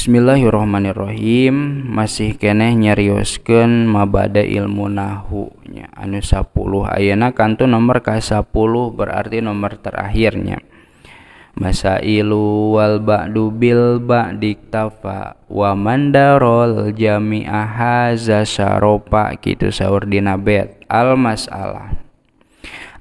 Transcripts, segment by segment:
Bismillahirrohmanirrohim masih keneh nyariusken mabada ilmu nahunya anu 10 Ayeuna kantu nomor K10 berarti nomor terakhirnya masa ilu wal ba'du bil ba'diktafa wa mandarol haza zasaropa kitu sahur dinabet al masalah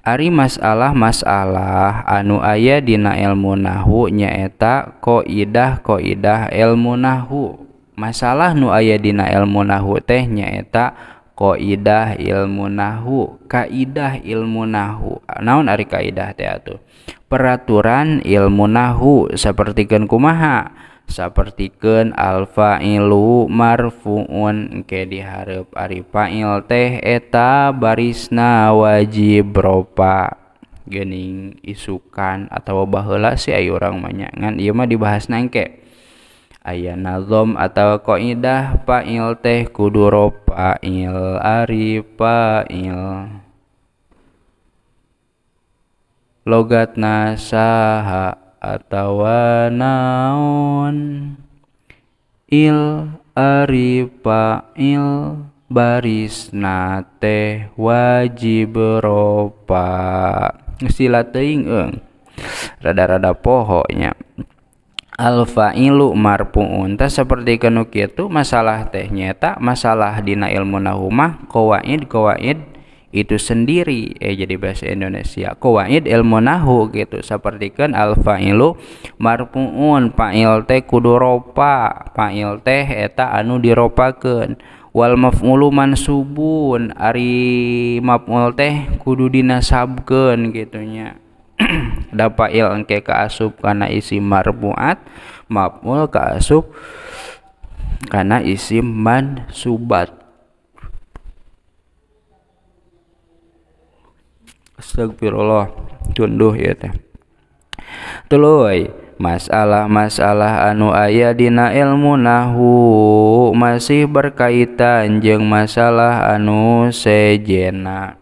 Ari masalah-masalah anu aya dina ilmu nahhu nyaeta koidah koidah ilmu nahhu masalah nu aya dina ilmu nahhu teh nyaeta koidah ilmu nahhu kaidah ilmu nahhu naon ari kaidah teh atuh peraturan ilmu nahhu seperti kumaha alfa ilu marfuun ke diharap ari il teh eta barisna wajib ropa gening isukan atau bahula si ayu orang ngan iya mah dibahas nangke ayah nazom atau qaidah fa'il teh kudu ropa il logat fa'il logatna saha atau naon il aripa il baris nate wajib ropa sila teing eng rada-rada pohonya alfa ilu marpu unta seperti kenu itu masalah teh nyata masalah dina ilmu nahumah kowaid kowaid itu sendiri eh jadi bahasa Indonesia kuwaid ilmu nahu gitu seperti kan alfa ilu marfuun fa'il teh kudu ropa fa'il teh eta anu diropakeun wal maf'ulu mansubun ari maf'ul teh kudu dinasabkeun gitunya da fa'il engke kaasup kana isi marfuat maf'ul kaasup kana isi mansubat firullah tunduh ya masalahmaslah anu aya dina ilmunahu masih berkaitannjeng masalah anu sejenage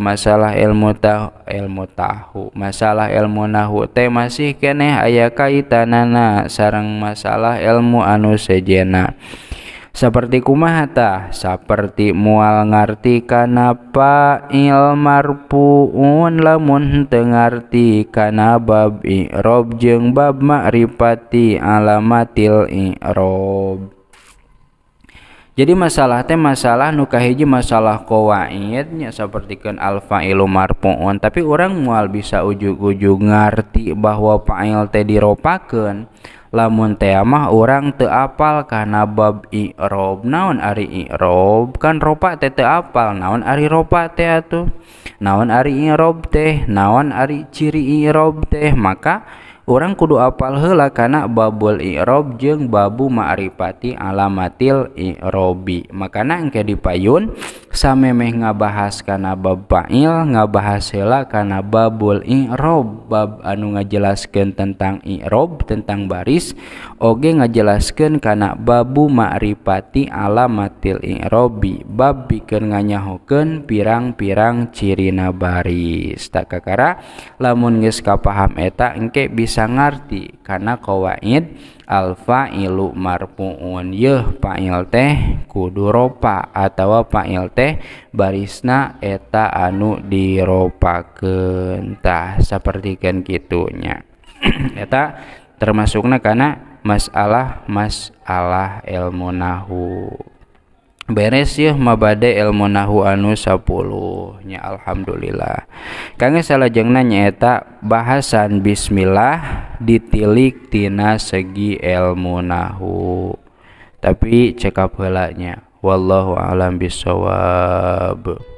masalah ilmu tahu ilmu tahu masalah ilmunahu teh masih keeh aya kaitan nana sarang masalah ilmu anu sejena ya seperti kumahata seperti mual ngarti kanapa ilmarpuun lamun tengarti karena bab i'rob jeng bab ma'rifati alamatil i'rob jadi masalah teh masalah nuka hiji masalah kowaidnya kan alfa ilu marpuun tapi orang mual bisa ujug ujung ngerti bahwa fa'il teh diropakan lamun teh mah orang te apal karena bab i'rab naon ari irob kan ropa teh te apal naon ari ropa teh atuh naon ari irob teh naon ari ciri irob teh maka punya kudu apal hela karena babul Iob jeung babu maaripati alamattil I Rob makanan engke dipayun sam Meh ngabahas karena bapakil ngabahaslah karena babul I rob bab anu ngajelaskan tentang Iob tentang baris Oge ngajelaskan karena babu Mariaripati alamatil Rob babi ke nganya hoken pirang-pirang cirina baris tak kekara lamunnge kap paham ak egkek bisa bisa ngerti karena kawaid alfa ilu marpuun yeh pail teh kudu ropa atau pail teh barisna eta anu diropa kentah seperti kan gitunya eta termasuknya karena masalah masalah ilmu nahu beres ya mabade ilmu nahu anu 10 nya alhamdulillah salah salajeng nyaeta bahasan bismillah ditilik tina segi ilmu nahu tapi cekap helanya wallahu alam bisawab